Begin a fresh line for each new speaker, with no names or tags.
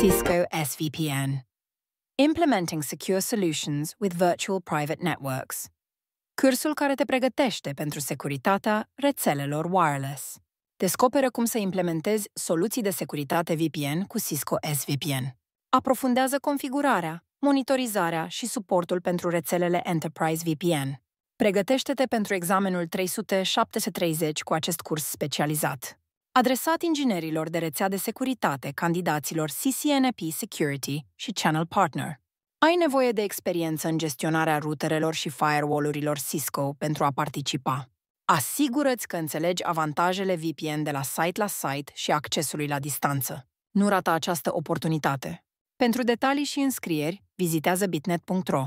Cisco SVPN. Implementing secure solutions with virtual private networks. Cursul care te pregătește pentru securitatea rețelelor wireless. Descoperă cum să implementezi soluții de securitate VPN cu Cisco SVPN. Aprofundează configurarea, monitorizarea și suportul pentru rețelele Enterprise VPN. Pregătește-te pentru examenul 3730 cu acest curs specializat adresat inginerilor de rețea de securitate, candidaților CCNP Security și Channel Partner. Ai nevoie de experiență în gestionarea routerelor și firewall-urilor Cisco pentru a participa. Asigură-ți că înțelegi avantajele VPN de la site la site și accesului la distanță. Nu rata această oportunitate. Pentru detalii și înscrieri, vizitează bitnet.ro.